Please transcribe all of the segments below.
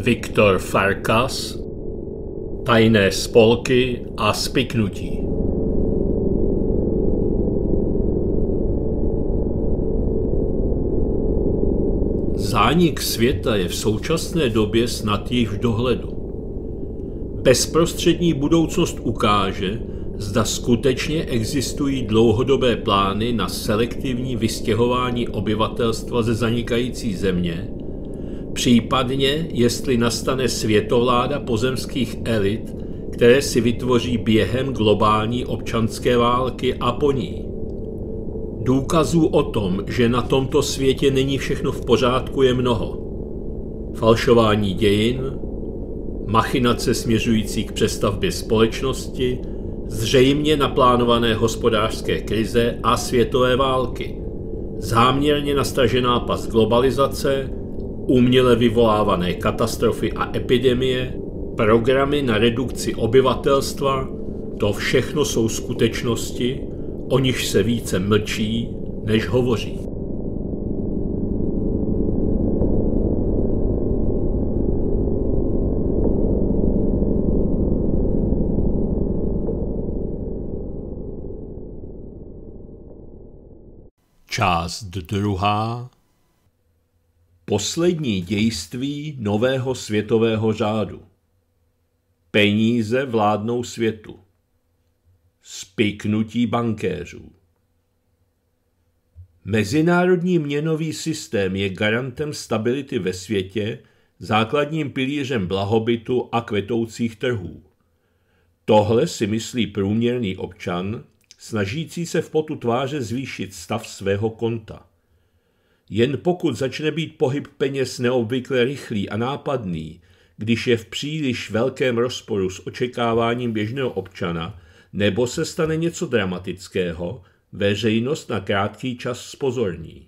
Viktor Farkas Tajné spolky a spiknutí Zánik světa je v současné době snad již v dohledu. Bezprostřední budoucnost ukáže, zda skutečně existují dlouhodobé plány na selektivní vystěhování obyvatelstva ze zanikající země – Případně, jestli nastane světovláda pozemských elit, které si vytvoří během globální občanské války a po ní. Důkazů o tom, že na tomto světě není všechno v pořádku, je mnoho. Falšování dějin, machinace směřující k přestavbě společnosti, zřejmě naplánované hospodářské krize a světové války, záměrně nastažená pas globalizace, uměle vyvolávané katastrofy a epidemie, programy na redukci obyvatelstva, to všechno jsou skutečnosti, o nich se více mlčí, než hovoří. Část druhá poslední dějství nového světového řádu. Peníze vládnou světu. Spiknutí bankéřů. Mezinárodní měnový systém je garantem stability ve světě, základním pilířem blahobytu a kvetoucích trhů. Tohle si myslí průměrný občan, snažící se v potu tváře zvýšit stav svého konta. Jen pokud začne být pohyb peněz neobvykle rychlý a nápadný, když je v příliš velkém rozporu s očekáváním běžného občana, nebo se stane něco dramatického, veřejnost na krátký čas spozorní.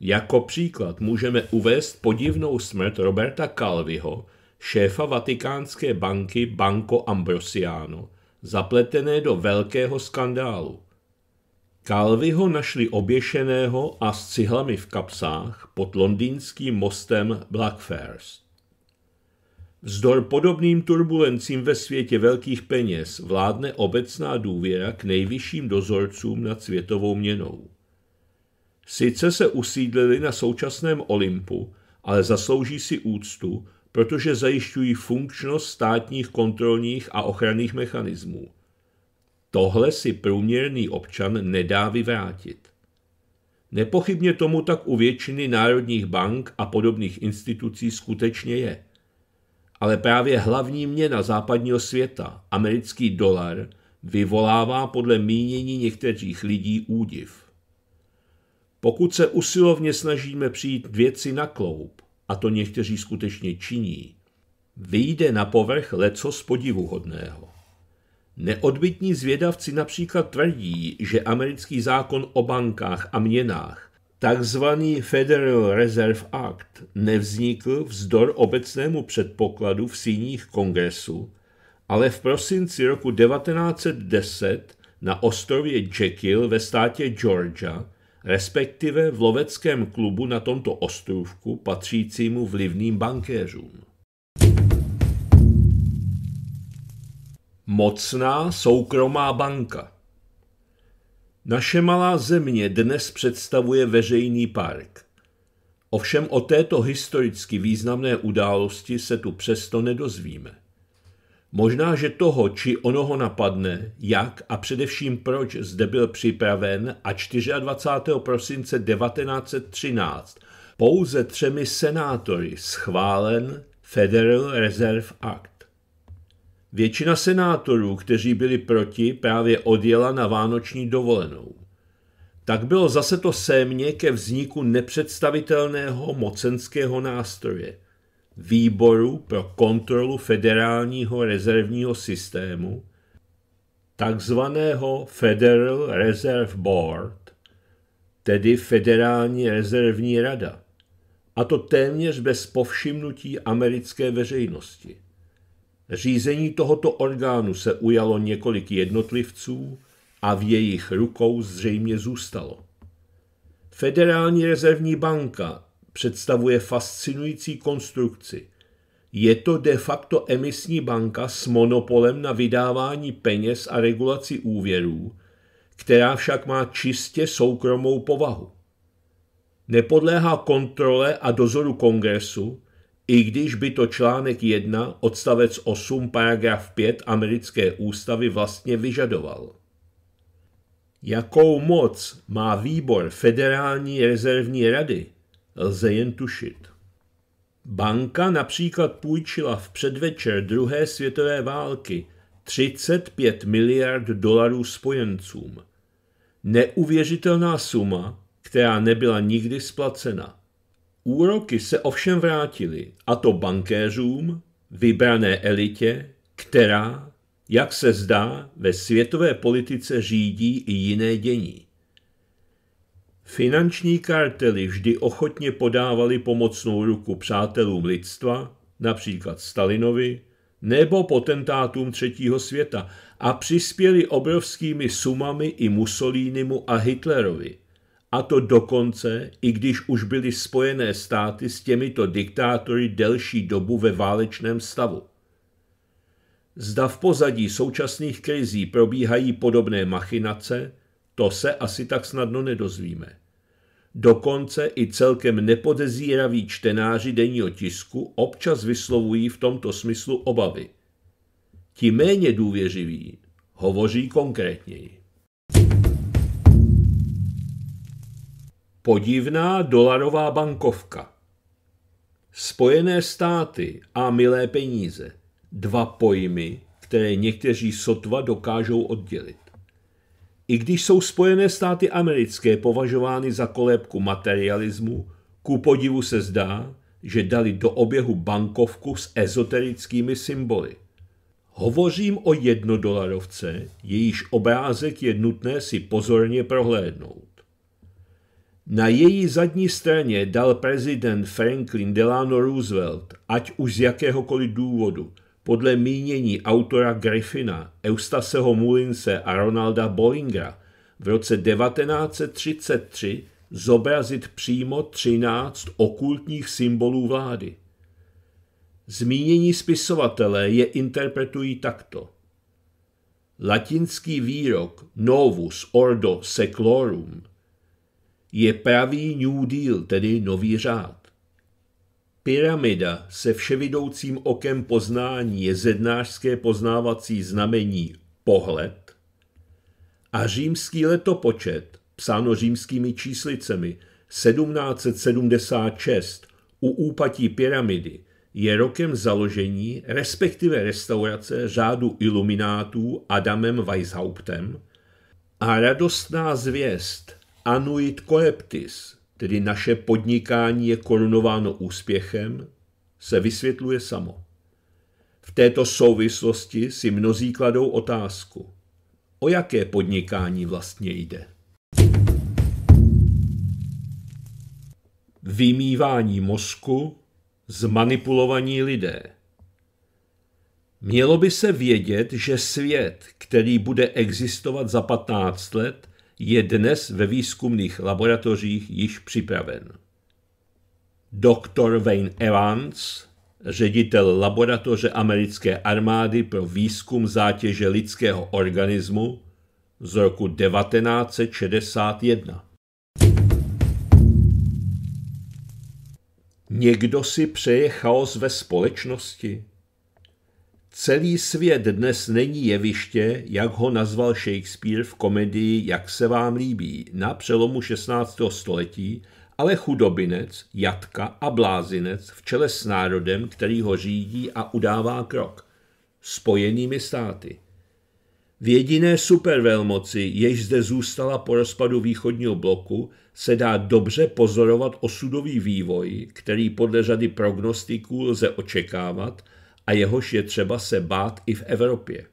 Jako příklad můžeme uvést podivnou smrt Roberta Calviho, šéfa vatikánské banky Banco Ambrosiano, zapletené do velkého skandálu ho našli oběšeného a s cihlami v kapsách pod londýnským mostem Blackfairs. Zdor podobným turbulencím ve světě velkých peněz vládne obecná důvěra k nejvyšším dozorcům nad světovou měnou. Sice se usídlili na současném Olympu, ale zaslouží si úctu, protože zajišťují funkčnost státních kontrolních a ochranných mechanismů – Tohle si průměrný občan nedá vyvrátit. Nepochybně tomu tak u většiny národních bank a podobných institucí skutečně je. Ale právě hlavní měna západního světa, americký dolar, vyvolává podle mínění některých lidí údiv. Pokud se usilovně snažíme přijít věci na kloup, a to někteří skutečně činí, vyjde na povrch leco z podivuhodného. Neodbitní zvědavci například tvrdí, že americký zákon o bankách a měnách, takzvaný Federal Reserve Act, nevznikl vzdor obecnému předpokladu v síních kongresu, ale v prosinci roku 1910 na ostrově Jekyll ve státě Georgia, respektive v loveckém klubu na tomto ostrovku patřícímu vlivným bankéřům. mocná soukromá banka. Naše malá země dnes představuje veřejný park. Ovšem o této historicky významné události se tu přesto nedozvíme. Možná, že toho či onoho napadne, jak a především proč zde byl připraven a 24. prosince 1913 pouze třemi senátory schválen Federal Reserve Act. Většina senátorů, kteří byli proti, právě odjela na vánoční dovolenou. Tak bylo zase to sémě ke vzniku nepředstavitelného mocenského nástroje výboru pro kontrolu federálního rezervního systému, takzvaného Federal Reserve Board, tedy Federální rezervní rada, a to téměř bez povšimnutí americké veřejnosti. Řízení tohoto orgánu se ujalo několik jednotlivců a v jejich rukou zřejmě zůstalo. Federální rezervní banka představuje fascinující konstrukci. Je to de facto emisní banka s monopolem na vydávání peněz a regulaci úvěrů, která však má čistě soukromou povahu. Nepodléhá kontrole a dozoru kongresu, i když by to článek 1, odstavec 8, paragraf 5 americké ústavy vlastně vyžadoval. Jakou moc má výbor Federální rezervní rady, lze jen tušit. Banka například půjčila v předvečer druhé světové války 35 miliard dolarů spojencům. Neuvěřitelná suma, která nebyla nikdy splacena. Úroky se ovšem vrátily, a to bankéřům, vybrané elitě, která, jak se zdá, ve světové politice řídí i jiné dění. Finanční kartely vždy ochotně podávali pomocnou ruku přátelům lidstva, například Stalinovi, nebo potentátům třetího světa a přispěli obrovskými sumami i Mussolínimu a Hitlerovi – a to dokonce, i když už byly spojené státy s těmito diktátory delší dobu ve válečném stavu. Zda v pozadí současných krizí probíhají podobné machinace, to se asi tak snadno nedozvíme. Dokonce i celkem nepodezíraví čtenáři denního tisku občas vyslovují v tomto smyslu obavy. Ti méně důvěřiví hovoří konkrétněji. Podivná dolarová bankovka. Spojené státy a milé peníze. Dva pojmy, které někteří sotva dokážou oddělit. I když jsou Spojené státy americké považovány za kolébku materialismu, ku podivu se zdá, že dali do oběhu bankovku s ezoterickými symboly. Hovořím o jednodolarovce, jejíž obrázek je nutné si pozorně prohlédnout. Na její zadní straně dal prezident Franklin Delano Roosevelt, ať už z jakéhokoliv důvodu, podle mínění autora Griffina, Eustaseho Mullinse a Ronalda Bollingera v roce 1933 zobrazit přímo 13 okultních symbolů vlády. Zmínění spisovatele je interpretují takto. Latinský výrok novus ordo seclorum – je pravý New Deal, tedy nový řád. Pyramida se vševidoucím okem poznání je zednářské poznávací znamení pohled a římský letopočet, psáno římskými číslicemi 1776 u úpatí pyramidy, je rokem založení, respektive restaurace řádu iluminátů Adamem Weishauptem a radostná zvěst anuit coeptis, tedy naše podnikání je korunováno úspěchem, se vysvětluje samo. V této souvislosti si mnozí kladou otázku, o jaké podnikání vlastně jde. Vymývání mozku, zmanipulovaní lidé. Mělo by se vědět, že svět, který bude existovat za 15 let, je dnes ve výzkumných laboratořích již připraven. Dr. Wayne Evans, ředitel laboratoře americké armády pro výzkum zátěže lidského organismu z roku 1961. Někdo si přeje chaos ve společnosti? Celý svět dnes není jeviště, jak ho nazval Shakespeare v komedii Jak se vám líbí na přelomu 16. století, ale chudobinec, jatka a blázinec v čele s národem, který ho řídí a udává krok. Spojenými státy. V jediné supervelmoci, jež zde zůstala po rozpadu východního bloku, se dá dobře pozorovat osudový vývoj, který podle řady prognostiků lze očekávat – a jehož je třeba se bát i v Evropě.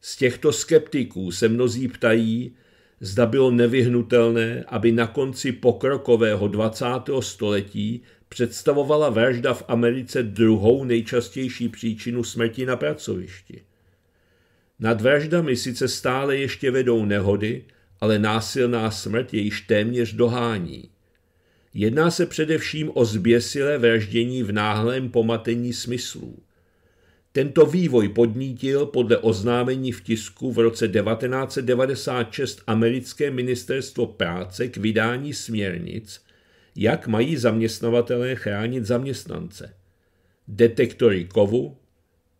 Z těchto skeptiků se mnozí ptají, zda bylo nevyhnutelné, aby na konci pokrokového 20. století představovala vražda v Americe druhou nejčastější příčinu smrti na pracovišti. Nad vraždami sice stále ještě vedou nehody, ale násilná smrt je již téměř dohání. Jedná se především o zběsilé vraždění v náhlém pomatení smyslů. Tento vývoj podnítil podle oznámení v tisku v roce 1996 americké ministerstvo práce k vydání směrnic, jak mají zaměstnavatelé chránit zaměstnance. Detektory kovu,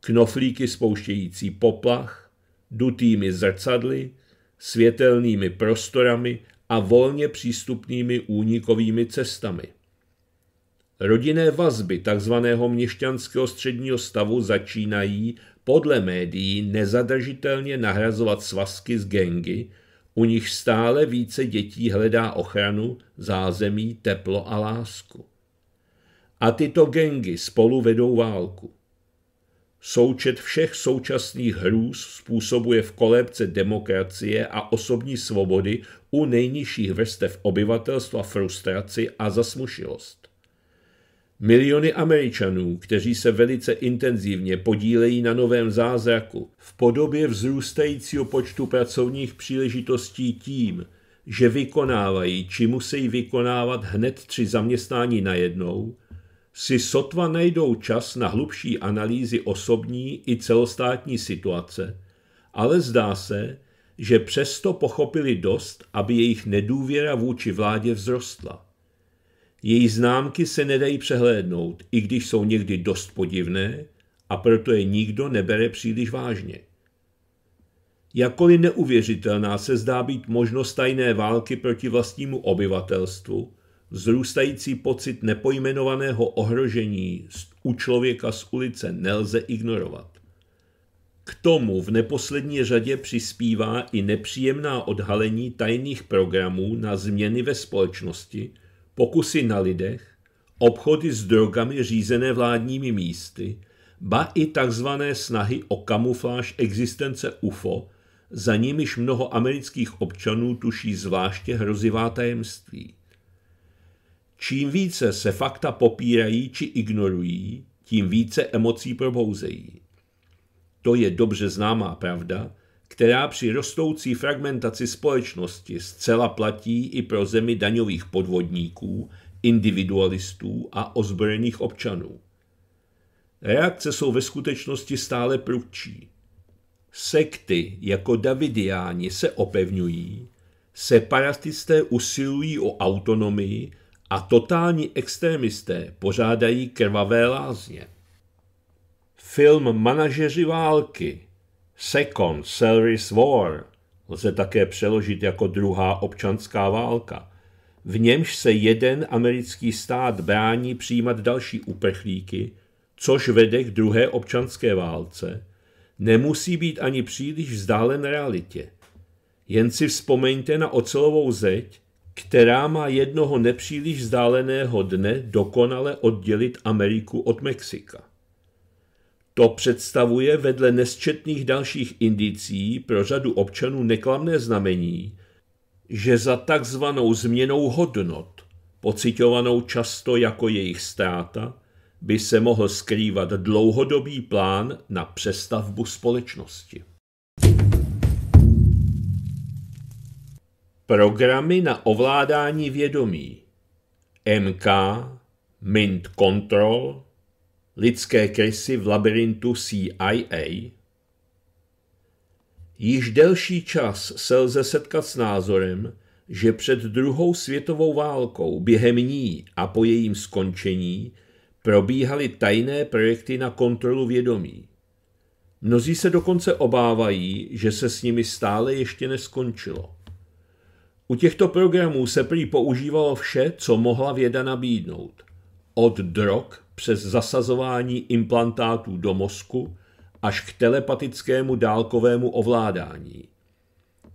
knoflíky spouštějící poplach, dutými zrcadly, světelnými prostorami a volně přístupnými únikovými cestami. Rodinné vazby tzv. měšťanského středního stavu začínají podle médií nezadržitelně nahrazovat svazky z gengy, u nich stále více dětí hledá ochranu, zázemí, teplo a lásku. A tyto gengy spolu vedou válku. Součet všech současných hrůz způsobuje v kolébce demokracie a osobní svobody u nejnižších vrstev obyvatelstva frustraci a zasmušilost. Miliony Američanů, kteří se velice intenzivně podílejí na novém zázraku v podobě vzrůstajícího počtu pracovních příležitostí tím, že vykonávají či musí vykonávat hned tři zaměstnání najednou, si sotva najdou čas na hlubší analýzy osobní i celostátní situace, ale zdá se, že přesto pochopili dost, aby jejich nedůvěra vůči vládě vzrostla. Její známky se nedají přehlédnout, i když jsou někdy dost podivné a proto je nikdo nebere příliš vážně. Jakkoliv neuvěřitelná se zdá být možnost tajné války proti vlastnímu obyvatelstvu, vzrůstající pocit nepojmenovaného ohrožení u člověka z ulice nelze ignorovat. K tomu v neposlední řadě přispívá i nepříjemná odhalení tajných programů na změny ve společnosti, pokusy na lidech, obchody s drogami řízené vládními místy, ba i tzv. snahy o kamufláž existence UFO, za nimiž mnoho amerických občanů tuší zvláště hrozivá tajemství. Čím více se fakta popírají či ignorují, tím více emocí probouzejí. To je dobře známá pravda, která při rostoucí fragmentaci společnosti zcela platí i pro zemi daňových podvodníků, individualistů a ozbrojených občanů. Reakce jsou ve skutečnosti stále prudčí. Sekty jako Davidiáni se opevňují, separatisté usilují o autonomii a totální extremisté pořádají krvavé lázně. Film Manažeři války Second Service War lze také přeložit jako druhá občanská válka. V němž se jeden americký stát brání přijímat další uprchlíky, což vede k druhé občanské válce, nemusí být ani příliš vzdálen realitě. Jen si vzpomeňte na ocelovou zeď, která má jednoho nepříliš vzdáleného dne dokonale oddělit Ameriku od Mexika. To představuje vedle nesčetných dalších indicí pro řadu občanů neklamné znamení, že za takzvanou změnou hodnot, pocitovanou často jako jejich ztráta, by se mohl skrývat dlouhodobý plán na přestavbu společnosti. Programy na ovládání vědomí MK, Mind Control, lidské krysy v labirintu CIA? Již delší čas se lze setkat s názorem, že před druhou světovou válkou, během ní a po jejím skončení probíhaly tajné projekty na kontrolu vědomí. Mnozí se dokonce obávají, že se s nimi stále ještě neskončilo. U těchto programů se prý používalo vše, co mohla věda nabídnout. Od drog přes zasazování implantátů do mozku až k telepatickému dálkovému ovládání.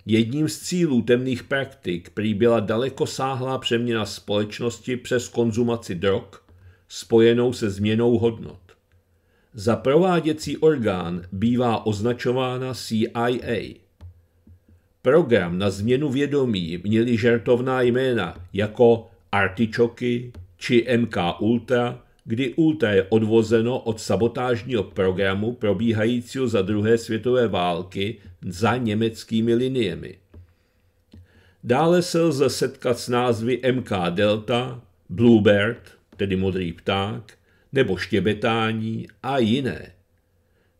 Jedním z cílů temných praktik prý byla dalekosáhlá přeměna společnosti přes konzumaci drog, spojenou se změnou hodnot. Za prováděcí orgán bývá označována CIA. Program na změnu vědomí měli žertovná jména jako Artičoky či MK Ultra, kdy Ultra je odvozeno od sabotážního programu probíhajícího za druhé světové války za německými liniemi. Dále se lze setkat s názvy MK Delta, Bluebird, tedy modrý pták, nebo štěbetání a jiné.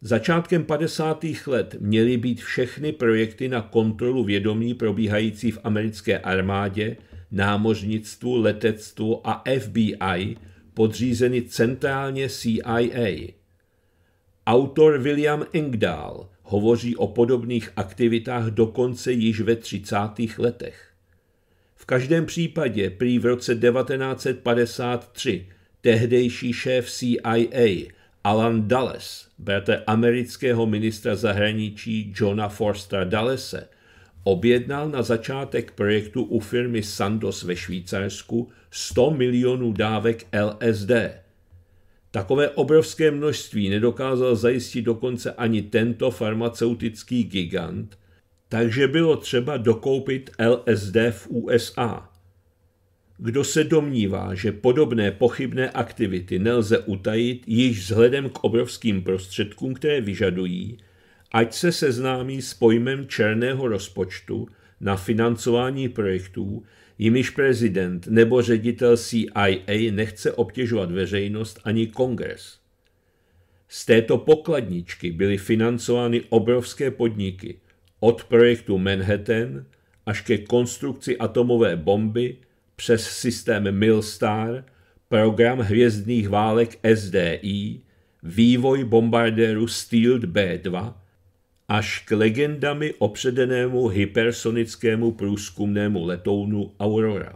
Začátkem 50. let měly být všechny projekty na kontrolu vědomí probíhající v americké armádě, námořnictvu, letectvu a FBI – podřízeny centrálně CIA. Autor William Engdahl hovoří o podobných aktivitách dokonce již ve 30. letech. V každém případě prý v roce 1953 tehdejší šéf CIA Alan Dulles, bratr amerického ministra zahraničí Johna Forstera Dallese, objednal na začátek projektu u firmy Sandos ve Švýcarsku 100 milionů dávek LSD. Takové obrovské množství nedokázal zajistit dokonce ani tento farmaceutický gigant, takže bylo třeba dokoupit LSD v USA. Kdo se domnívá, že podobné pochybné aktivity nelze utajit již vzhledem k obrovským prostředkům, které vyžadují, ať se seznámí s pojmem černého rozpočtu na financování projektů, jimiž prezident nebo ředitel CIA nechce obtěžovat veřejnost ani kongres. Z této pokladničky byly financovány obrovské podniky, od projektu Manhattan až ke konstrukci atomové bomby přes systém Milstar, program hvězdných válek SDI, vývoj bombardéru Steeled B-2 až k legendami opředenému hypersonickému průzkumnému letounu Aurora.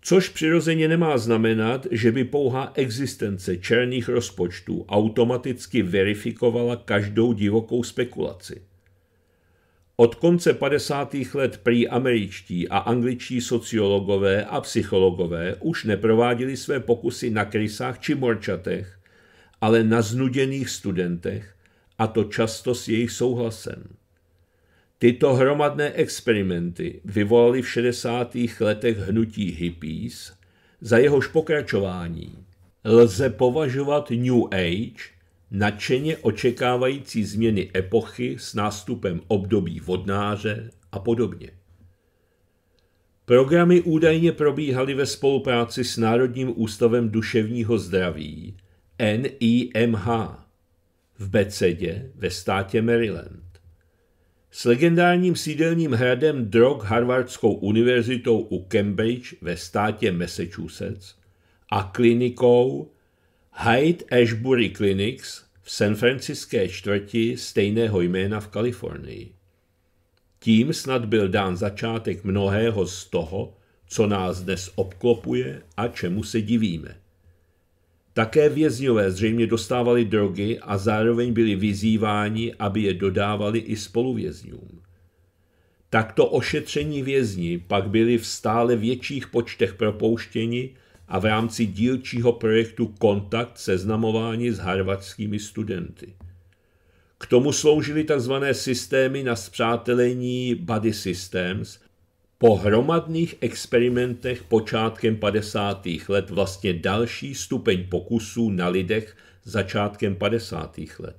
Což přirozeně nemá znamenat, že by pouhá existence černých rozpočtů automaticky verifikovala každou divokou spekulaci. Od konce 50. let prý američtí a angličtí sociologové a psychologové už neprováděli své pokusy na krysách či morčatech, ale na znuděných studentech, a to často s jejich souhlasem. Tyto hromadné experimenty vyvolaly v 60. letech hnutí hippies, za jehož pokračování lze považovat New Age, nadšeně očekávající změny epochy s nástupem období vodnáře a podobně. Programy údajně probíhaly ve spolupráci s Národním ústavem duševního zdraví NIMH v Becedě ve státě Maryland. S legendárním sídelním hradem drog Harvardskou univerzitou u Cambridge ve státě Massachusetts a klinikou Hyde Ashbury Clinics v San Franciské čtvrti stejného jména v Kalifornii. Tím snad byl dán začátek mnohého z toho, co nás dnes obklopuje a čemu se divíme. Také vězňové zřejmě dostávali drogy a zároveň byli vyzýváni, aby je dodávali i spoluvězňům. Takto ošetření vězni pak byli v stále větších počtech propouštěni a v rámci dílčího projektu Kontakt seznamováni s harvardskými studenty. K tomu sloužily tzv. systémy na zpřátelení body systems, po hromadných experimentech počátkem 50. let vlastně další stupeň pokusů na lidech začátkem 50. let.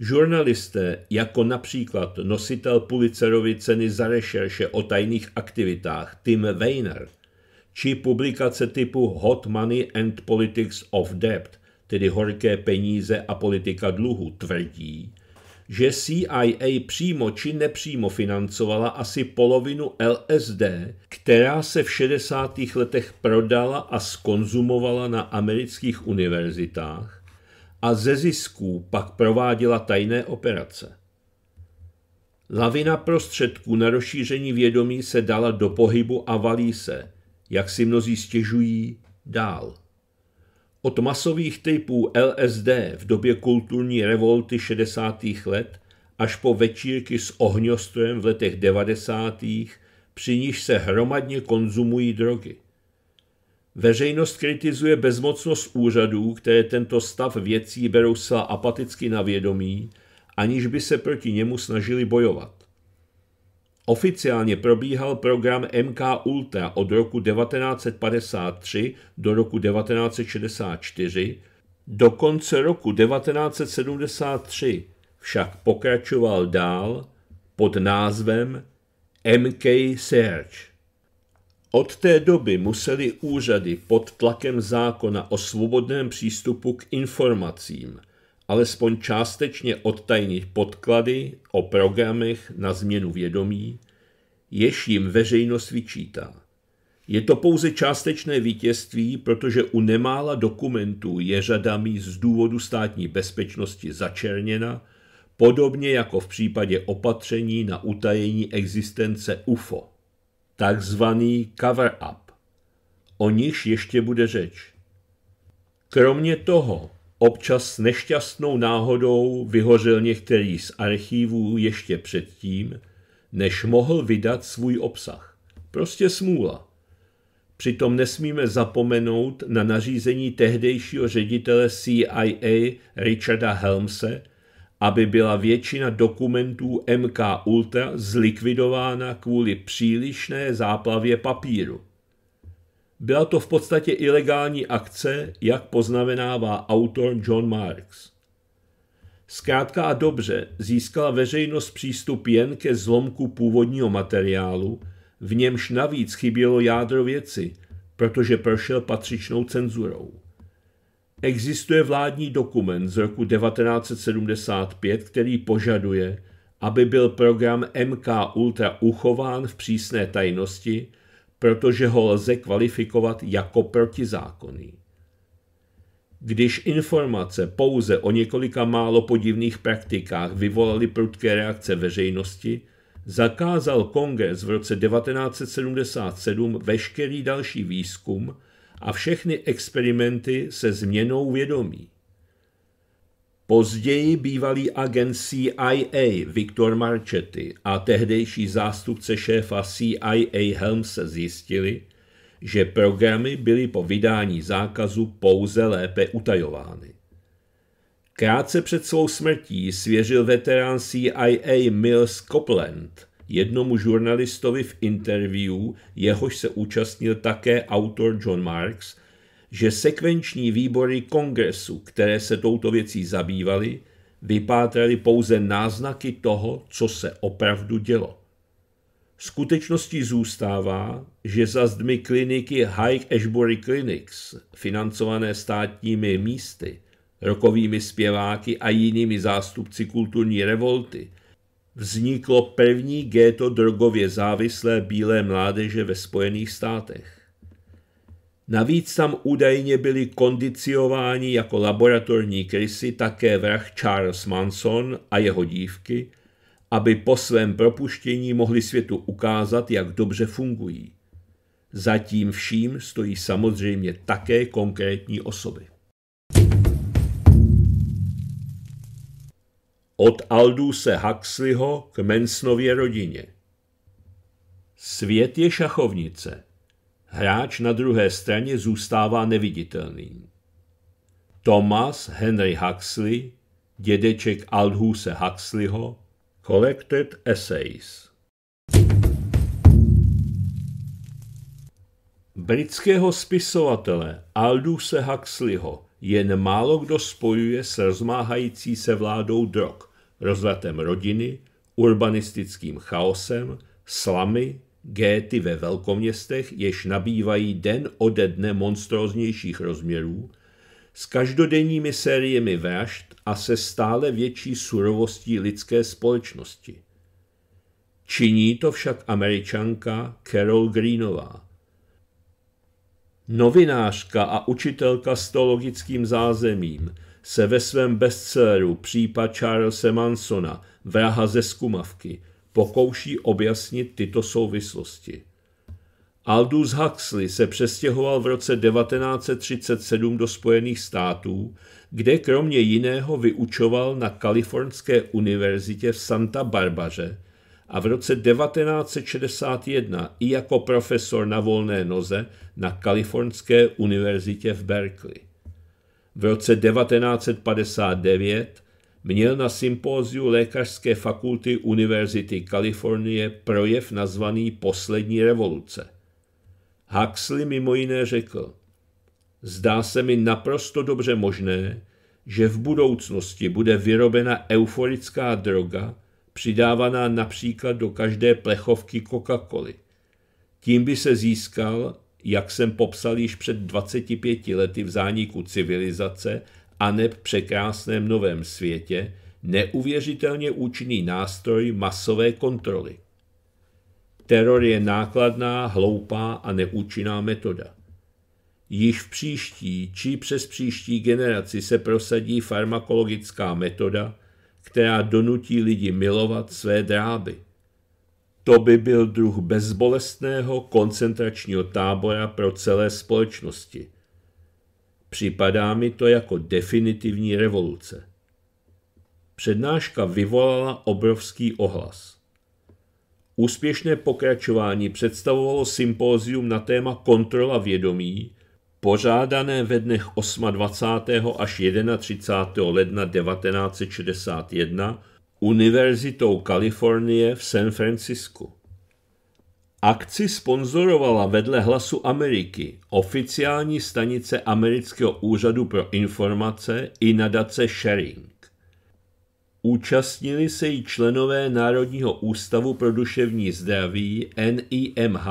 Žurnalisté, jako například nositel Pulitzerovy ceny za rešerše o tajných aktivitách Tim Weiner, či publikace typu Hot Money and Politics of Debt, tedy horké peníze a politika dluhu, tvrdí, že CIA přímo či nepřímo financovala asi polovinu LSD, která se v 60. letech prodala a skonzumovala na amerických univerzitách a ze zisků pak prováděla tajné operace. Lavina prostředků na rozšíření vědomí se dala do pohybu a valí se, jak si mnozí stěžují, dál. Od masových typů LSD v době kulturní revolty 60. let až po večírky s ohňostrojem v letech 90. při níž se hromadně konzumují drogy. Veřejnost kritizuje bezmocnost úřadů, které tento stav věcí berou zcela apaticky na vědomí, aniž by se proti němu snažili bojovat. Oficiálně probíhal program MK Ultra od roku 1953 do roku 1964, do konce roku 1973 však pokračoval dál pod názvem MK Search. Od té doby museli úřady pod tlakem zákona o svobodném přístupu k informacím – alespoň částečně odtajnit podklady o programech na změnu vědomí, jež jim veřejnost vyčítá. Je to pouze částečné vítězství, protože u nemála dokumentů je řadami z důvodu státní bezpečnosti začerněna, podobně jako v případě opatření na utajení existence UFO, takzvaný cover-up. O nich ještě bude řeč. Kromě toho, Občas nešťastnou náhodou vyhořel některý z archívů ještě předtím, než mohl vydat svůj obsah. Prostě smůla. Přitom nesmíme zapomenout na nařízení tehdejšího ředitele CIA Richarda Helmse, aby byla většina dokumentů MK Ultra zlikvidována kvůli přílišné záplavě papíru. Byla to v podstatě ilegální akce, jak poznamenává autor John Marks. Zkrátka a dobře získala veřejnost přístup jen ke zlomku původního materiálu, v němž navíc chybělo jádro věci, protože prošel patřičnou cenzurou. Existuje vládní dokument z roku 1975, který požaduje, aby byl program MK Ultra uchován v přísné tajnosti, protože ho lze kvalifikovat jako protizákonný. Když informace pouze o několika málo podivných praktikách vyvolaly prudké reakce veřejnosti, zakázal kongres v roce 1977 veškerý další výzkum a všechny experimenty se změnou vědomí. Později bývalý agent CIA Victor Marchetti a tehdejší zástupce šéfa CIA Helms zjistili, že programy byly po vydání zákazu pouze lépe utajovány. Krátce před svou smrtí svěřil veterán CIA Mills Copeland jednomu žurnalistovi v interview, jehož se účastnil také autor John Marks, že sekvenční výbory kongresu, které se touto věcí zabývaly, vypátraly pouze náznaky toho, co se opravdu dělo. Skutečností zůstává, že za zdmi kliniky High Ashbury Clinics, financované státními místy, rokovými zpěváky a jinými zástupci kulturní revolty, vzniklo první géto drogově závislé bílé mládeže ve Spojených státech. Navíc tam údajně byli kondiciováni jako laboratorní krysy také vrah Charles Manson a jeho dívky, aby po svém propuštění mohli světu ukázat, jak dobře fungují. Zatím vším stojí samozřejmě také konkrétní osoby. Od Alduse Huxleyho k Mansonově rodině. Svět je šachovnice – Hráč na druhé straně zůstává neviditelný. Thomas Henry Huxley, dědeček Aldhuse Huxleyho, Collected Essays. Britského spisovatele Aldhuse Huxleyho jen málo kdo spojuje s rozmáhající se vládou drog, rozletem rodiny, urbanistickým chaosem, slamy Géty ve velkoměstech, jež nabývají den ode dne monstróznějších rozměrů, s každodenními sériemi vražd a se stále větší surovostí lidské společnosti. Činí to však američanka Carol Greenová. Novinářka a učitelka s teologickým zázemím se ve svém bestselleru Případ Charlesa Mansona Vraha ze skumavky pokouší objasnit tyto souvislosti. Aldous Huxley se přestěhoval v roce 1937 do Spojených států, kde kromě jiného vyučoval na Kalifornské univerzitě v Santa Barbaře a v roce 1961 i jako profesor na volné noze na Kalifornské univerzitě v Berkeley. V roce 1959 měl na sympóziu Lékařské fakulty Univerzity Kalifornie projev nazvaný Poslední revoluce. Huxley mimo jiné řekl, zdá se mi naprosto dobře možné, že v budoucnosti bude vyrobena euforická droga, přidávaná například do každé plechovky Coca-Coly. Tím by se získal, jak jsem popsal již před 25 lety v zániku civilizace, aneb překrásném novém světě neuvěřitelně účinný nástroj masové kontroly. Teror je nákladná, hloupá a neúčinná metoda. Již v příští či přes příští generaci se prosadí farmakologická metoda, která donutí lidi milovat své dráby. To by byl druh bezbolestného koncentračního tábora pro celé společnosti. Připadá mi to jako definitivní revoluce. Přednáška vyvolala obrovský ohlas. Úspěšné pokračování představovalo sympózium na téma kontrola vědomí, pořádané ve dnech 28. až 31. ledna 1961 Univerzitou Kalifornie v San Francisku. Akci sponzorovala vedle Hlasu Ameriky oficiální stanice Amerického úřadu pro informace i nadace Sharing. Účastnili se i členové Národního ústavu pro duševní zdraví NIMH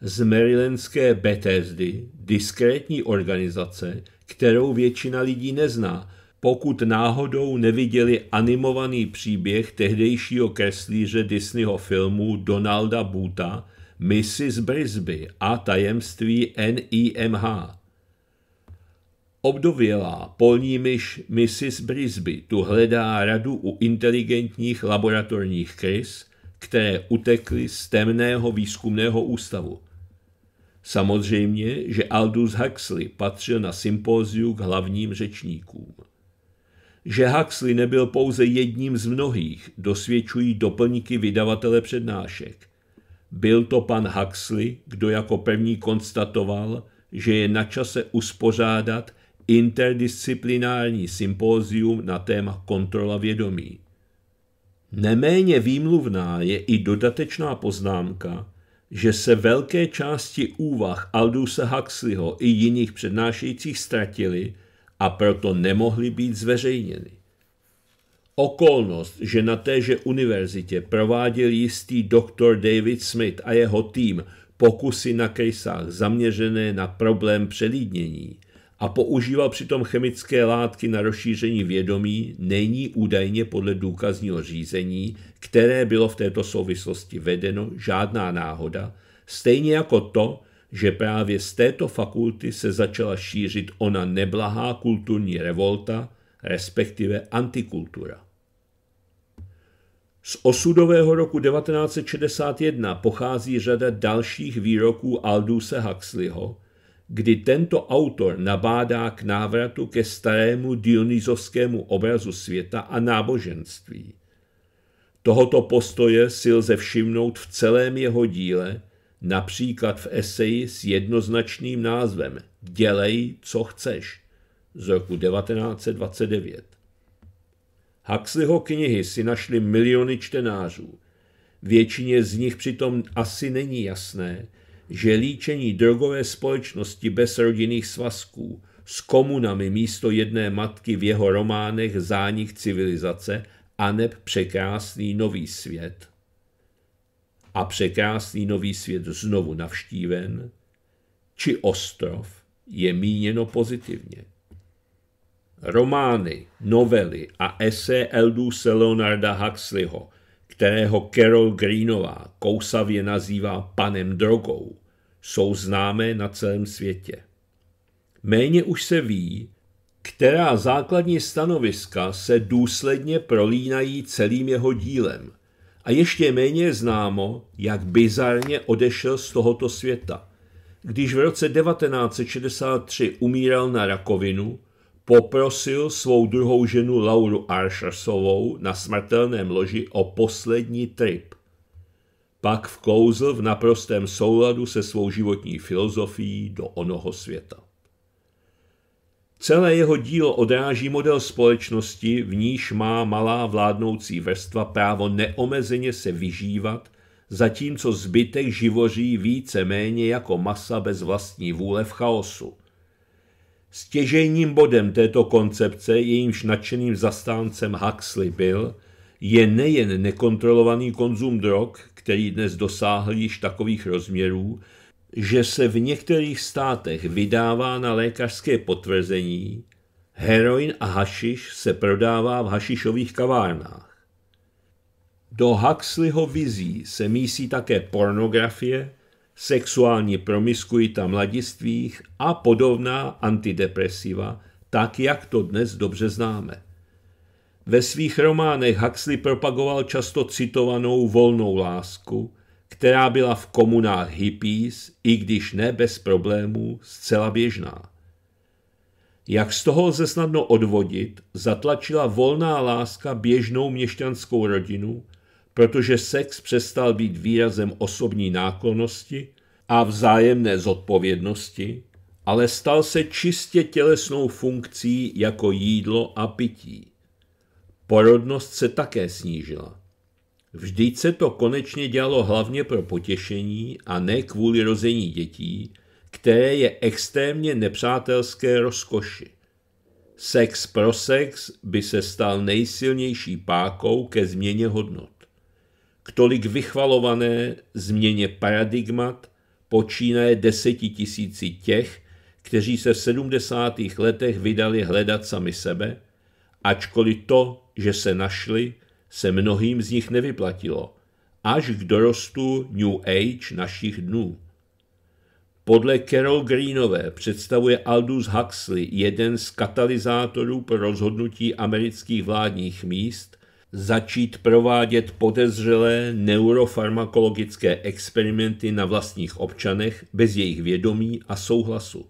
z Marylandské Bethesdy, diskrétní organizace, kterou většina lidí nezná – pokud náhodou neviděli animovaný příběh tehdejšího kreslíře Disneyho filmu Donalda Boota Mrs. Brisby a tajemství NIMH. Obdovělá polní myš Mrs. Brisby tu hledá radu u inteligentních laboratorních krys, které utekly z temného výzkumného ústavu. Samozřejmě, že Aldous Huxley patřil na sympóziu k hlavním řečníkům. Že Huxley nebyl pouze jedním z mnohých, dosvědčují doplníky vydavatele přednášek. Byl to pan Huxley, kdo jako první konstatoval, že je na čase uspořádat interdisciplinární sympózium na téma kontrola vědomí. Neméně výmluvná je i dodatečná poznámka, že se velké části úvah Aldusa Huxleyho i jiných přednášejících ztratily – a proto nemohly být zveřejněny. Okolnost, že na téže univerzitě prováděl jistý doktor David Smith a jeho tým pokusy na krysách zaměřené na problém přelídnění a používal přitom chemické látky na rozšíření vědomí, není údajně podle důkazního řízení, které bylo v této souvislosti vedeno, žádná náhoda, stejně jako to, že právě z této fakulty se začala šířit ona neblahá kulturní revolta, respektive antikultura. Z osudového roku 1961 pochází řada dalších výroků Alduse Huxleyho, kdy tento autor nabádá k návratu ke starému dionizovskému obrazu světa a náboženství. Tohoto postoje si lze všimnout v celém jeho díle – například v eseji s jednoznačným názvem Dělej, co chceš z roku 1929. Huxleyho knihy si našli miliony čtenářů. Většině z nich přitom asi není jasné, že líčení drogové společnosti bez rodinných svazků s komunami místo jedné matky v jeho románech Zánik civilizace a nep Překrásný nový svět a překrásný nový svět znovu navštíven, či ostrov je míněno pozitivně. Romány, novely a esé Eldu Selonarda Huxleyho, kterého Carol Greenová kousavě nazývá panem drogou, jsou známé na celém světě. Méně už se ví, která základní stanoviska se důsledně prolínají celým jeho dílem – a ještě méně známo, jak bizarně odešel z tohoto světa. Když v roce 1963 umíral na rakovinu, poprosil svou druhou ženu Lauru Aršasovou na smrtelném loži o poslední trip. Pak vklouzl v naprostém souladu se svou životní filozofií do onoho světa. Celé jeho dílo odráží model společnosti, v níž má malá vládnoucí vrstva právo neomezeně se vyžívat, zatímco zbytek živoří více méně jako masa bez vlastní vůle v chaosu. Stěžejním bodem této koncepce, jejímž nadšeným zastáncem Huxley byl, je nejen nekontrolovaný konzum drog, který dnes dosáhl již takových rozměrů, že se v některých státech vydává na lékařské potvrzení, heroin a hašiš se prodává v hašišových kavárnách. Do Huxleyho vizí se mísí také pornografie, sexuální promiskuita mladistvých a podobná antidepresiva, tak jak to dnes dobře známe. Ve svých románech Huxley propagoval často citovanou volnou lásku, která byla v komunách hippies, i když ne bez problémů, zcela běžná. Jak z toho lze snadno odvodit, zatlačila volná láska běžnou měšťanskou rodinu, protože sex přestal být výrazem osobní náklonosti a vzájemné zodpovědnosti, ale stal se čistě tělesnou funkcí jako jídlo a pití. Porodnost se také snížila. Vždyť se to konečně dělalo hlavně pro potěšení a ne kvůli rození dětí, které je extrémně nepřátelské rozkoši. Sex pro sex by se stal nejsilnější pákou ke změně hodnot. K tolik vychvalované změně paradigmat počínaje deseti tisíci těch, kteří se v 70. letech vydali hledat sami sebe, ačkoliv to, že se našli, se mnohým z nich nevyplatilo, až k dorostu New Age našich dnů. Podle Carol Greenové představuje Aldous Huxley jeden z katalyzátorů pro rozhodnutí amerických vládních míst začít provádět podezřelé neurofarmakologické experimenty na vlastních občanech bez jejich vědomí a souhlasu.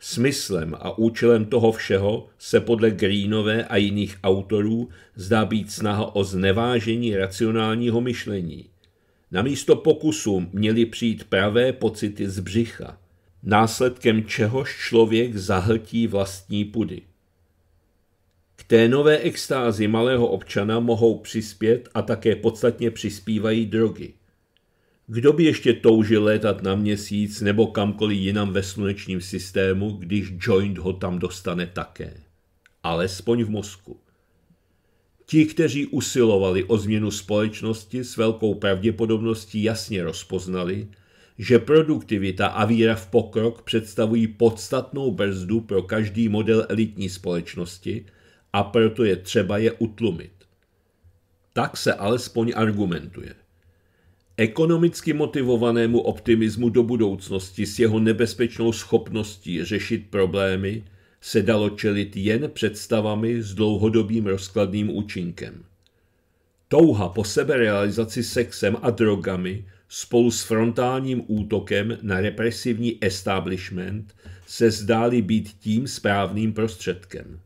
Smyslem a účelem toho všeho se podle Greenové a jiných autorů zdá být snaha o znevážení racionálního myšlení. Namísto pokusu měly přijít pravé pocity z břicha, následkem čehož člověk zahltí vlastní pudy. K té nové extázi malého občana mohou přispět a také podstatně přispívají drogy. Kdo by ještě toužil létat na měsíc nebo kamkoliv jinam ve slunečním systému, když joint ho tam dostane také? Alespoň v mozku. Ti, kteří usilovali o změnu společnosti, s velkou pravděpodobností jasně rozpoznali, že produktivita a víra v pokrok představují podstatnou brzdu pro každý model elitní společnosti a proto je třeba je utlumit. Tak se alespoň argumentuje ekonomicky motivovanému optimismu do budoucnosti s jeho nebezpečnou schopností řešit problémy se dalo čelit jen představami s dlouhodobým rozkladným účinkem. Touha po seberealizaci sexem a drogami spolu s frontálním útokem na represivní establishment se zdály být tím správným prostředkem.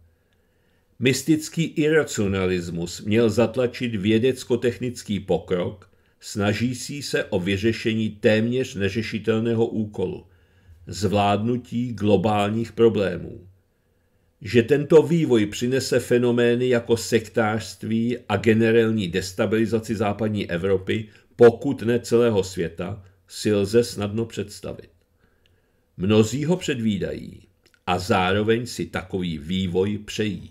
Mystický iracionalismus měl zatlačit vědecko-technický pokrok snažící se o vyřešení téměř neřešitelného úkolu zvládnutí globálních problémů. Že tento vývoj přinese fenomény jako sektářství a generální destabilizaci západní Evropy, pokud ne celého světa, si lze snadno představit. Mnozí ho předvídají a zároveň si takový vývoj přejí.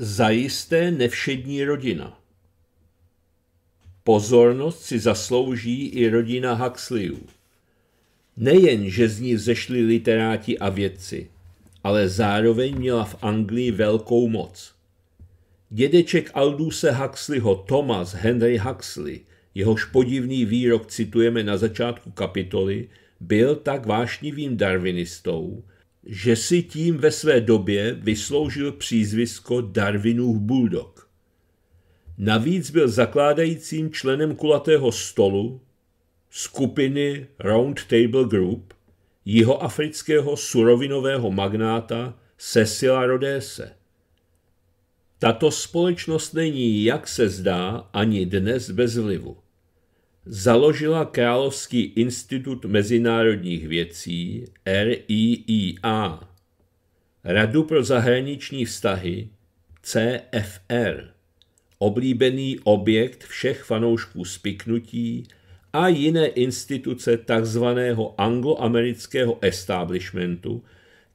zajisté nevšední rodina. Pozornost si zaslouží i rodina Huxleyů. Nejen, že z ní zešli literáti a vědci, ale zároveň měla v Anglii velkou moc. Dědeček Alduse Huxleyho Thomas Henry Huxley, jehož podivný výrok citujeme na začátku kapitoly, byl tak vášnivým darwinistou, že si tím ve své době vysloužil přízvisko Darwinův buldog. Navíc byl zakládajícím členem kulatého stolu skupiny Round Table Group jihoafrického surovinového magnáta Cecila Rodése. Tato společnost není, jak se zdá, ani dnes bez vlivu založila Královský institut mezinárodních věcí RIIA, Radu pro zahraniční vztahy CFR, oblíbený objekt všech fanoušků spiknutí a jiné instituce tzv. angloamerického establishmentu,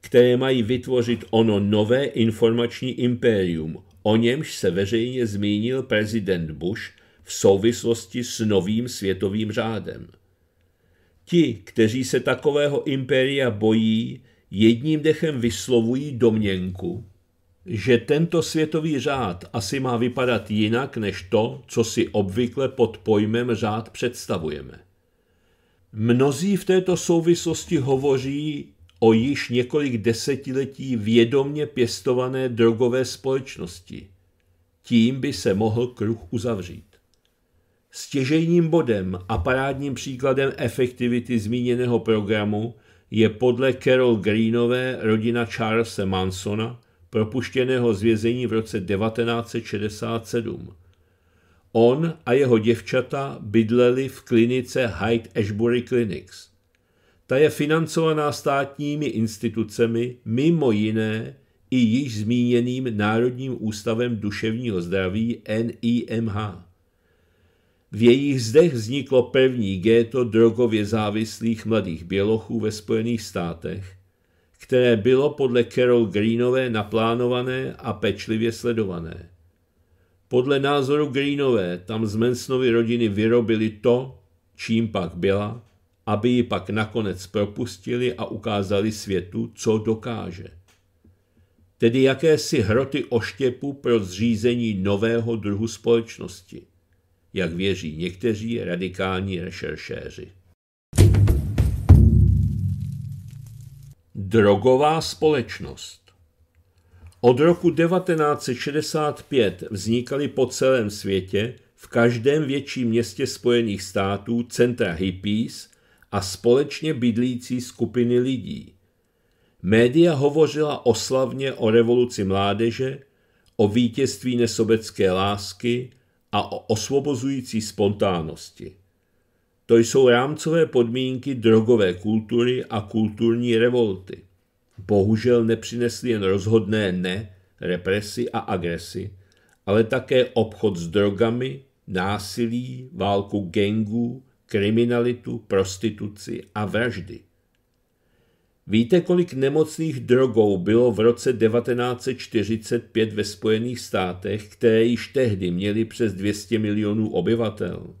které mají vytvořit ono nové informační impérium, o němž se veřejně zmínil prezident Bush – v souvislosti s novým světovým řádem. Ti, kteří se takového impéria bojí, jedním dechem vyslovují domněnku, že tento světový řád asi má vypadat jinak než to, co si obvykle pod pojmem řád představujeme. Mnozí v této souvislosti hovoří o již několik desetiletí vědomně pěstované drogové společnosti. Tím by se mohl kruh uzavřít. Stěžejním bodem a parádním příkladem efektivity zmíněného programu je podle Carol Greenové rodina Charlesa Mansona, propuštěného z vězení v roce 1967. On a jeho děvčata bydleli v klinice Hyde Ashbury Clinics. Ta je financovaná státními institucemi, mimo jiné i již zmíněným Národním ústavem duševního zdraví NIMH. V jejich zdech vzniklo pevní géto drogově závislých mladých bělochů ve Spojených státech, které bylo podle Carol Greenové naplánované a pečlivě sledované. Podle názoru Greenové tam z Mansonovy rodiny vyrobili to, čím pak byla, aby ji pak nakonec propustili a ukázali světu, co dokáže. Tedy jakési hroty oštěpu pro zřízení nového druhu společnosti jak věří někteří radikální rešeršéři. Drogová společnost Od roku 1965 vznikaly po celém světě v každém větším městě Spojených států centra hippies a společně bydlící skupiny lidí. Média hovořila oslavně o revoluci mládeže, o vítězství nesobecké lásky, a o osvobozující spontánnosti. To jsou rámcové podmínky drogové kultury a kulturní revolty. Bohužel nepřinesly jen rozhodné ne, represi a agresi, ale také obchod s drogami, násilí, válku gengů, kriminalitu, prostituci a vraždy. Víte, kolik nemocných drogou bylo v roce 1945 ve Spojených státech, které již tehdy měly přes 200 milionů obyvatel?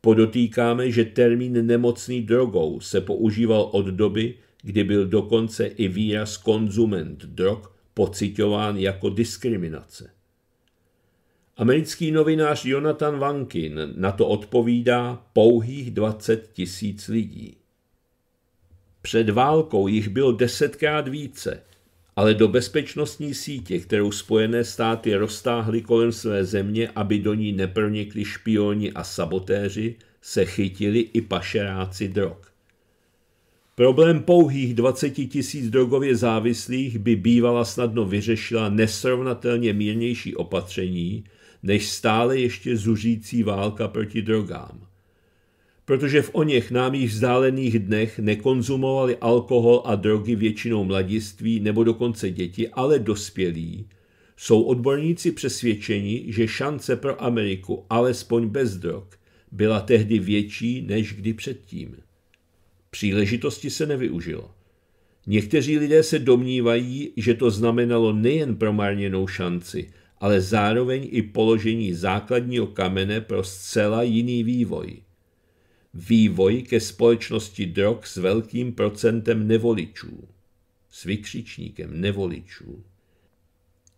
Podotýkáme, že termín nemocný drogou se používal od doby, kdy byl dokonce i výraz konzument drog pocitován jako diskriminace. Americký novinář Jonathan Vankin na to odpovídá pouhých 20 tisíc lidí. Před válkou jich bylo desetkrát více, ale do bezpečnostní sítě, kterou Spojené státy roztáhly kolem své země, aby do ní nepronikli špioni a sabotéři, se chytili i pašeráci drog. Problém pouhých 20 tisíc drogově závislých by bývala snadno vyřešila nesrovnatelně mírnější opatření, než stále ještě zužící válka proti drogám protože v oněch nám již vzdálených dnech nekonzumovali alkohol a drogy většinou mladiství nebo dokonce děti, ale dospělí, jsou odborníci přesvědčeni, že šance pro Ameriku, alespoň bez drog, byla tehdy větší než kdy předtím. Příležitosti se nevyužilo. Někteří lidé se domnívají, že to znamenalo nejen promarněnou šanci, ale zároveň i položení základního kamene pro zcela jiný vývoj – vývoj ke společnosti drog s velkým procentem nevoličů. S vykřičníkem nevoličů.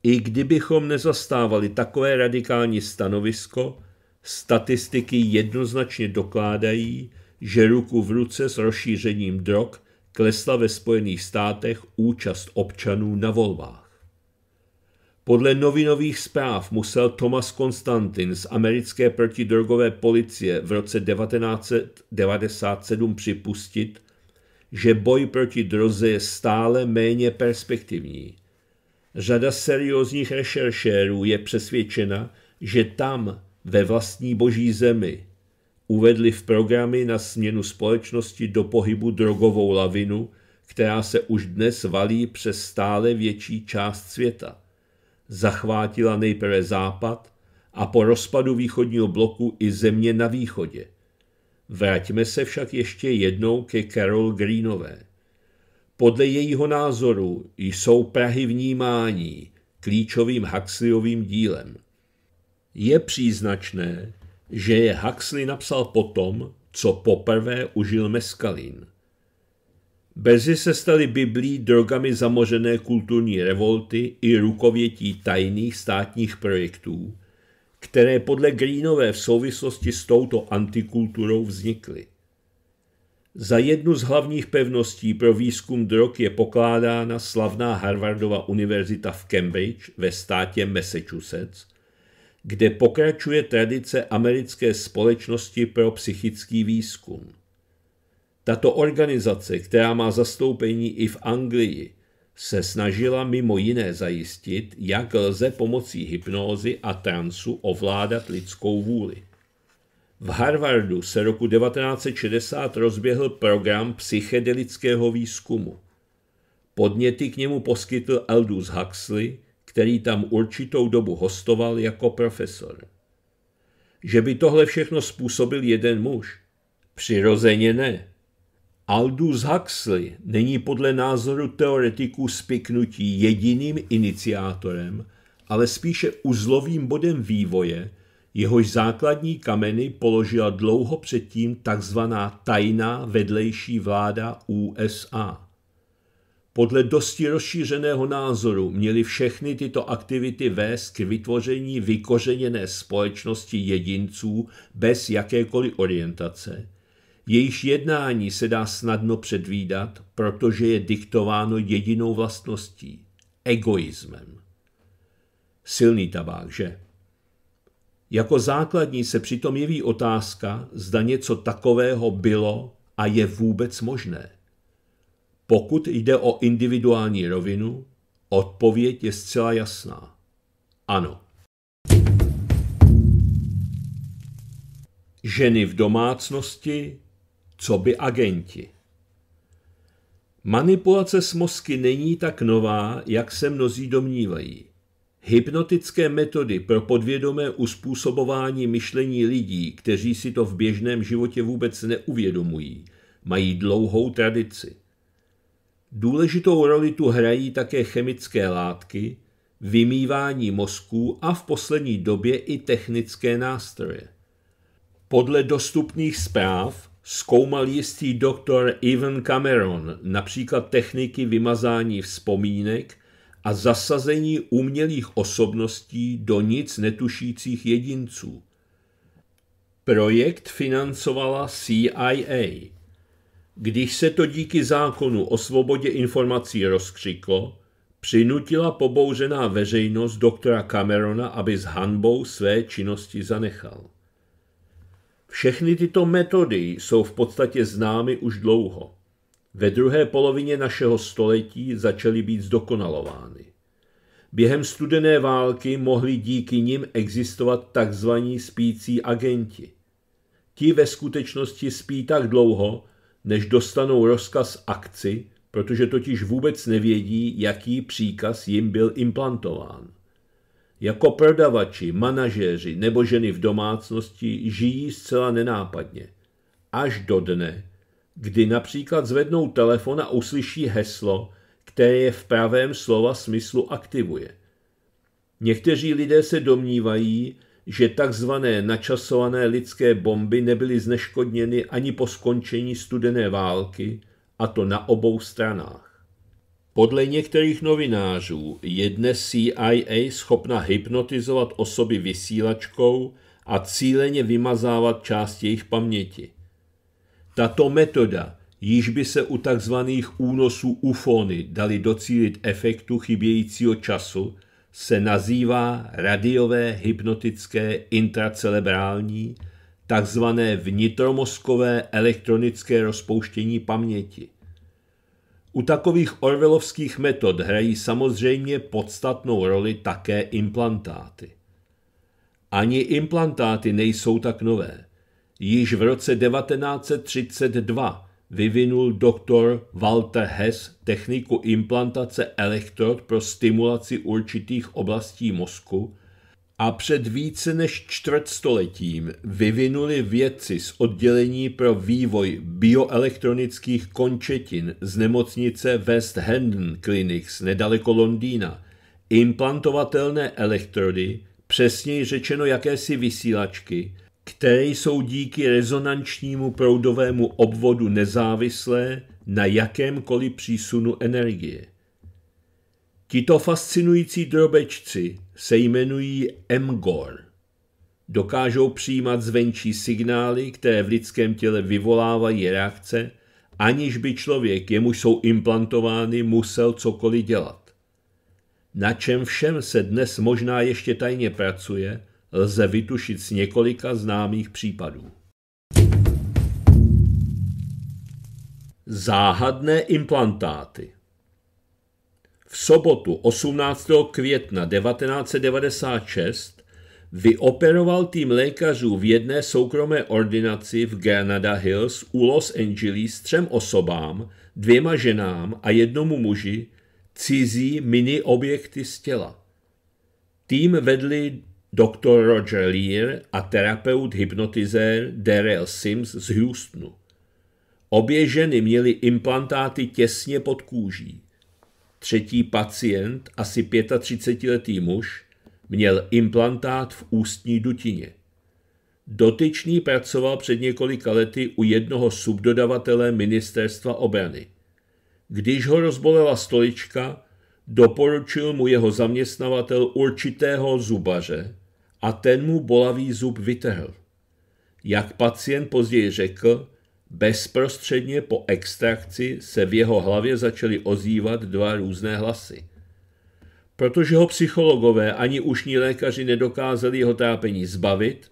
I kdybychom nezastávali takové radikální stanovisko, statistiky jednoznačně dokládají, že ruku v ruce s rozšířením drog klesla ve Spojených státech účast občanů na volbách. Podle novinových zpráv musel Thomas Konstantin z americké protidrogové policie v roce 1997 připustit, že boj proti droze je stále méně perspektivní. Řada seriózních rešeršérů je přesvědčena, že tam, ve vlastní boží zemi, uvedli v programy na směnu společnosti do pohybu drogovou lavinu, která se už dnes valí přes stále větší část světa zachvátila nejprve západ a po rozpadu východního bloku i země na východě. Vraťme se však ještě jednou ke Carol Greenové. Podle jejího názoru jsou Prahy vnímání klíčovým Huxleyovým dílem. Je příznačné, že je Huxley napsal potom, co poprvé užil meskalín – Brzy se staly Biblí drogami zamořené kulturní revolty i rukovětí tajných státních projektů, které podle Greenové v souvislosti s touto antikulturou vznikly. Za jednu z hlavních pevností pro výzkum drog je pokládána slavná Harvardova univerzita v Cambridge ve státě Massachusetts, kde pokračuje tradice americké společnosti pro psychický výzkum. Tato organizace, která má zastoupení i v Anglii, se snažila mimo jiné zajistit, jak lze pomocí hypnózy a transu ovládat lidskou vůli. V Harvardu se roku 1960 rozběhl program psychedelického výzkumu. Podněty k němu poskytl Aldous Huxley, který tam určitou dobu hostoval jako profesor. Že by tohle všechno způsobil jeden muž? Přirozeně ne. Aldous Huxley není podle názoru teoretiků spiknutí jediným iniciátorem, ale spíše uzlovým bodem vývoje, jehož základní kameny položila dlouho předtím takzvaná tajná vedlejší vláda USA. Podle dosti rozšířeného názoru měly všechny tyto aktivity vést k vytvoření vykořeněné společnosti jedinců bez jakékoliv orientace – jejíž jednání se dá snadno předvídat, protože je diktováno jedinou vlastností – egoismem. Silný tabák, že? Jako základní se přitom jeví otázka, zda něco takového bylo a je vůbec možné. Pokud jde o individuální rovinu, odpověď je zcela jasná. Ano. Ženy v domácnosti co by agenti? Manipulace s mozky není tak nová, jak se mnozí domnívají. Hypnotické metody pro podvědomé uspůsobování myšlení lidí, kteří si to v běžném životě vůbec neuvědomují, mají dlouhou tradici. Důležitou roli tu hrají také chemické látky, vymývání mozků a v poslední době i technické nástroje. Podle dostupných zpráv Zkoumal jistý doktor Evan Cameron například techniky vymazání vzpomínek a zasazení umělých osobností do nic netušících jedinců. Projekt financovala CIA. Když se to díky zákonu o svobodě informací rozkřiklo, přinutila pobouřená veřejnost doktora Camerona, aby s hanbou své činnosti zanechal. Všechny tyto metody jsou v podstatě známy už dlouho. Ve druhé polovině našeho století začaly být zdokonalovány. Během studené války mohli díky nim existovat tzv. spící agenti. Ti ve skutečnosti spí tak dlouho, než dostanou rozkaz akci, protože totiž vůbec nevědí, jaký příkaz jim byl implantován. Jako prodavači, manažéři nebo ženy v domácnosti žijí zcela nenápadně. Až do dne, kdy například zvednou telefon a uslyší heslo, které je v pravém slova smyslu aktivuje. Někteří lidé se domnívají, že takzvané načasované lidské bomby nebyly zneškodněny ani po skončení studené války, a to na obou stranách. Podle některých novinářů je dnes CIA schopna hypnotizovat osoby vysílačkou a cíleně vymazávat část jejich paměti. Tato metoda již by se u tzv. únosů ufony dali docílit efektu chybějícího času, se nazývá radiové hypnotické intracelebrální, takzvané vnitromozkové elektronické rozpouštění paměti. U takových Orwellovských metod hrají samozřejmě podstatnou roli také implantáty. Ani implantáty nejsou tak nové. Již v roce 1932 vyvinul doktor Walter Hess techniku implantace elektrod pro stimulaci určitých oblastí mozku, a před více než čtvrtstoletím vyvinuli vědci z oddělení pro vývoj bioelektronických končetin z nemocnice West Hendon Clinics nedaleko Londýna implantovatelné elektrody, přesněji řečeno jakési vysílačky, které jsou díky rezonančnímu proudovému obvodu nezávislé na jakémkoliv přísunu energie. Tito fascinující drobečci se jmenují mGOR. Dokážou přijímat zvenčí signály, které v lidském těle vyvolávají reakce, aniž by člověk, jemuž jsou implantovány, musel cokoliv dělat. Na čem všem se dnes možná ještě tajně pracuje, lze vytušit z několika známých případů. Záhadné implantáty v sobotu 18. května 1996 vyoperoval tým lékařů v jedné soukromé ordinaci v Granada Hills u Los Angeles třem osobám, dvěma ženám a jednomu muži cizí mini objekty z těla. Tým vedli doktor Roger Lear a terapeut hypnotizér Daryl Sims z Houstonu. Obě ženy měly implantáty těsně pod kůží. Třetí pacient, asi 35-letý muž, měl implantát v ústní dutině. Dotyčný pracoval před několika lety u jednoho subdodavatele ministerstva obrany. Když ho rozbolela stolička, doporučil mu jeho zaměstnavatel určitého zubaře a ten mu bolavý zub vytrhl. Jak pacient později řekl, Bezprostředně po extrakci se v jeho hlavě začaly ozývat dva různé hlasy. Protože ho psychologové ani ušní lékaři nedokázali jeho trápení zbavit,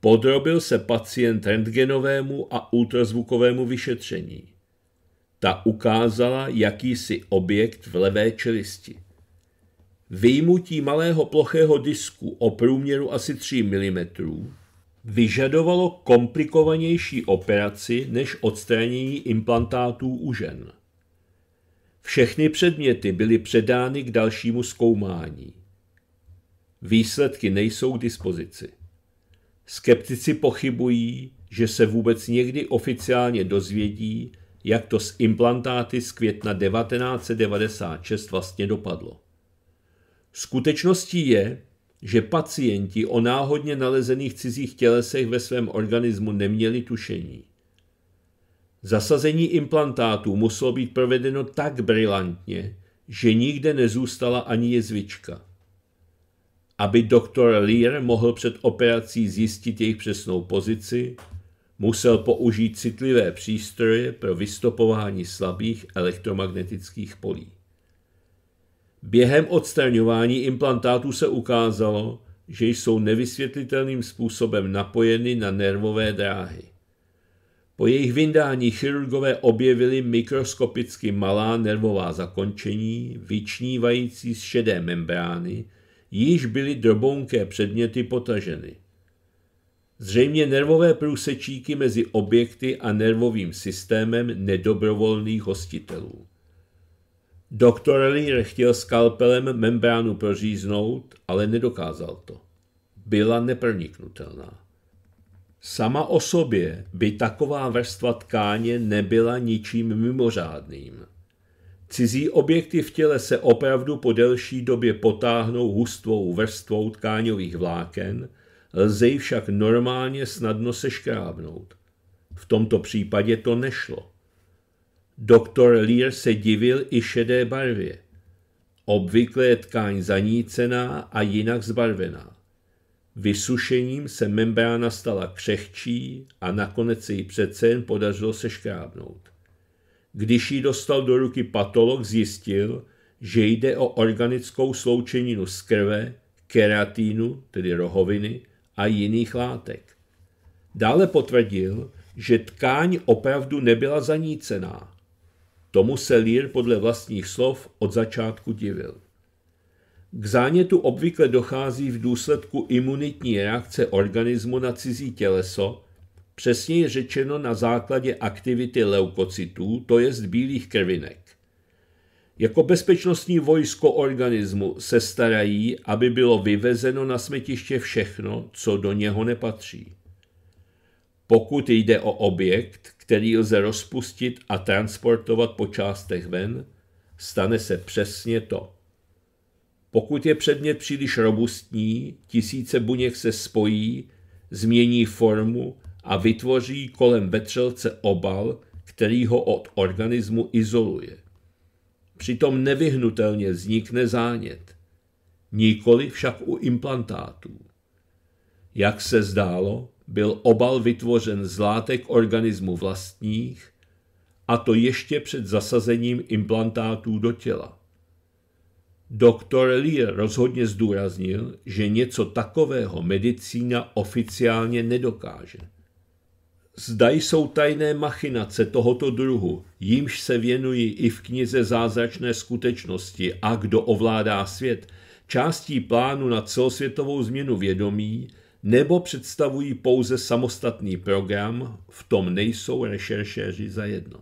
podrobil se pacient rentgenovému a ultrazvukovému vyšetření. Ta ukázala jakýsi objekt v levé čelisti. Vyjmutí malého plochého disku o průměru asi 3 mm vyžadovalo komplikovanější operaci než odstranění implantátů u žen. Všechny předměty byly předány k dalšímu zkoumání. Výsledky nejsou k dispozici. Skeptici pochybují, že se vůbec někdy oficiálně dozvědí, jak to s implantáty z května 1996 vlastně dopadlo. Skutečností je, že pacienti o náhodně nalezených cizích tělesech ve svém organismu neměli tušení. Zasazení implantátů muselo být provedeno tak brilantně, že nikde nezůstala ani jezvička. Aby doktor Lear mohl před operací zjistit jejich přesnou pozici, musel použít citlivé přístroje pro vystopování slabých elektromagnetických polí. Během odstraňování implantátů se ukázalo, že jsou nevysvětlitelným způsobem napojeny na nervové dráhy. Po jejich vyndání chirurgové objevili mikroskopicky malá nervová zakončení, vyčnívající z šedé membrány, již byly drobounké předměty potaženy. Zřejmě nervové průsečíky mezi objekty a nervovým systémem nedobrovolných hostitelů. Doktor Lear chtěl skalpelem membránu proříznout, ale nedokázal to. Byla neproniknutelná. Sama o sobě by taková vrstva tkáně nebyla ničím mimořádným. Cizí objekty v těle se opravdu po delší době potáhnou hustvou vrstvou tkáňových vláken, lze ji však normálně snadno seškrábnout. V tomto případě to nešlo. Doktor Lear se divil i šedé barvě. Obvykle je tkáň zanícená a jinak zbarvená. Vysušením se membrána stala křehčí a nakonec se jí přece jen podařilo se škrábnout. Když ji dostal do ruky patolog, zjistil, že jde o organickou sloučeninu z krve, keratínu, tedy rohoviny, a jiných látek. Dále potvrdil, že tkáň opravdu nebyla zanícená, Tomu se Lír podle vlastních slov od začátku divil. K zánětu obvykle dochází v důsledku imunitní reakce organismu na cizí těleso, přesněji řečeno na základě aktivity leukocytů, to jest bílých krvinek. Jako bezpečnostní vojsko organismu se starají, aby bylo vyvezeno na smetiště všechno, co do něho nepatří pokud jde o objekt, který lze rozpustit a transportovat po částech ven, stane se přesně to. Pokud je předmět příliš robustní, tisíce buněk se spojí, změní formu a vytvoří kolem vetřelce obal, který ho od organismu izoluje. Přitom nevyhnutelně vznikne zánět, nikoli však u implantátů. Jak se zdálo, byl obal vytvořen z látek organismu vlastních, a to ještě před zasazením implantátů do těla. Doktor Lear rozhodně zdůraznil, že něco takového medicína oficiálně nedokáže. Zda jsou tajné machinace tohoto druhu, jimž se věnují i v knize Zázračné skutečnosti a kdo ovládá svět, částí plánu na celosvětovou změnu vědomí, nebo představují pouze samostatný program, v tom nejsou rešeršéři zajedno.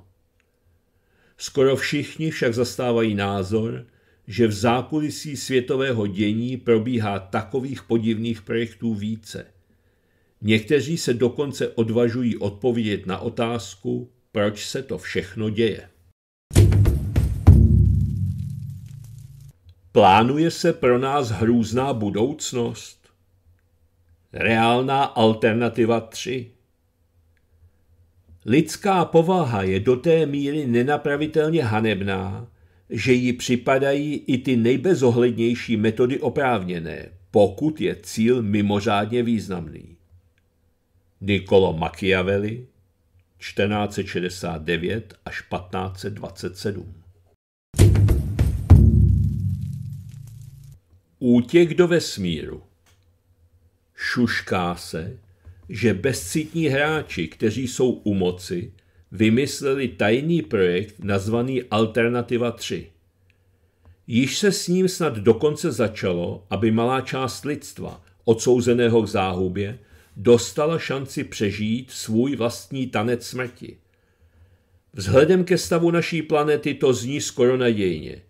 Skoro všichni však zastávají názor, že v zákulisí světového dění probíhá takových podivných projektů více. Někteří se dokonce odvažují odpovědět na otázku, proč se to všechno děje. Plánuje se pro nás hrůzná budoucnost? Reálná alternativa 3. Lidská povaha je do té míry nenapravitelně hanebná, že ji připadají i ty nejbezohlednější metody oprávněné, pokud je cíl mimořádně významný. Niccolo Machiavelli 1469 až 1527 Útěk do vesmíru Šušká se, že bezcitní hráči, kteří jsou u moci, vymysleli tajný projekt nazvaný Alternativa 3. Již se s ním snad dokonce začalo, aby malá část lidstva, odsouzeného k záhubě, dostala šanci přežít svůj vlastní tanec smrti. Vzhledem ke stavu naší planety to zní skoro nadějně –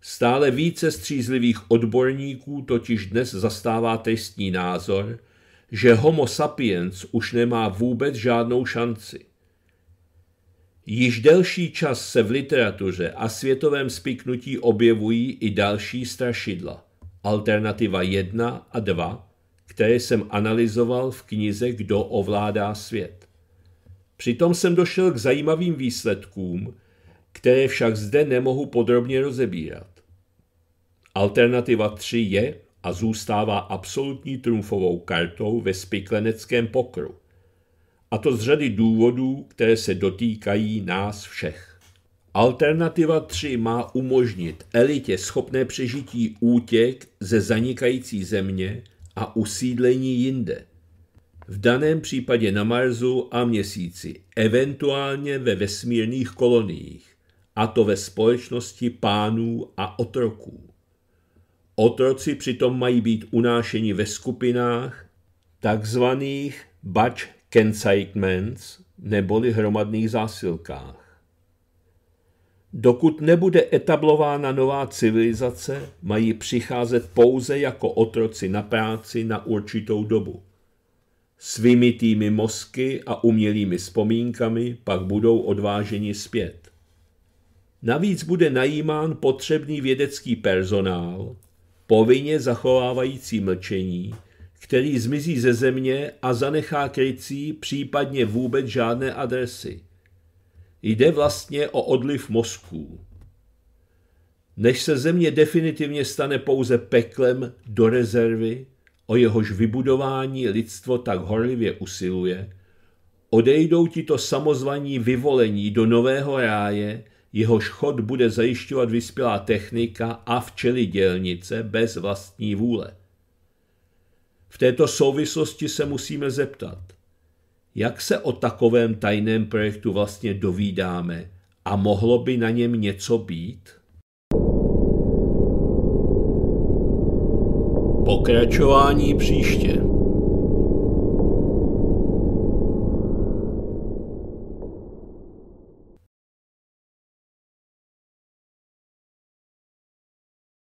Stále více střízlivých odborníků totiž dnes zastává testní názor, že Homo sapiens už nemá vůbec žádnou šanci. Již delší čas se v literatuře a světovém spiknutí objevují i další strašidla, alternativa 1 a 2, které jsem analyzoval v knize Kdo ovládá svět. Přitom jsem došel k zajímavým výsledkům, které však zde nemohu podrobně rozebírat. Alternativa 3 je a zůstává absolutní trumfovou kartou ve spikleneckém pokru. A to z řady důvodů, které se dotýkají nás všech. Alternativa 3 má umožnit elitě schopné přežití útěk ze zanikající země a usídlení jinde. V daném případě na Marsu a měsíci, eventuálně ve vesmírných koloniích a to ve společnosti pánů a otroků. Otroci přitom mají být unášeni ve skupinách takzvaných batch consignments neboli hromadných zásilkách. Dokud nebude etablována nová civilizace, mají přicházet pouze jako otroci na práci na určitou dobu. Svými týmy mozky a umělými vzpomínkami pak budou odváženi zpět. Navíc bude najímán potřebný vědecký personál, povinně zachovávající mlčení, který zmizí ze země a zanechá krycí, případně vůbec žádné adresy. Jde vlastně o odliv mozků. Než se země definitivně stane pouze peklem do rezervy, o jehož vybudování lidstvo tak horlivě usiluje, odejdou tito samozvaní vyvolení do nového ráje, jehož chod bude zajišťovat vyspělá technika a včely dělnice bez vlastní vůle. V této souvislosti se musíme zeptat, jak se o takovém tajném projektu vlastně dovídáme a mohlo by na něm něco být? Pokračování příště.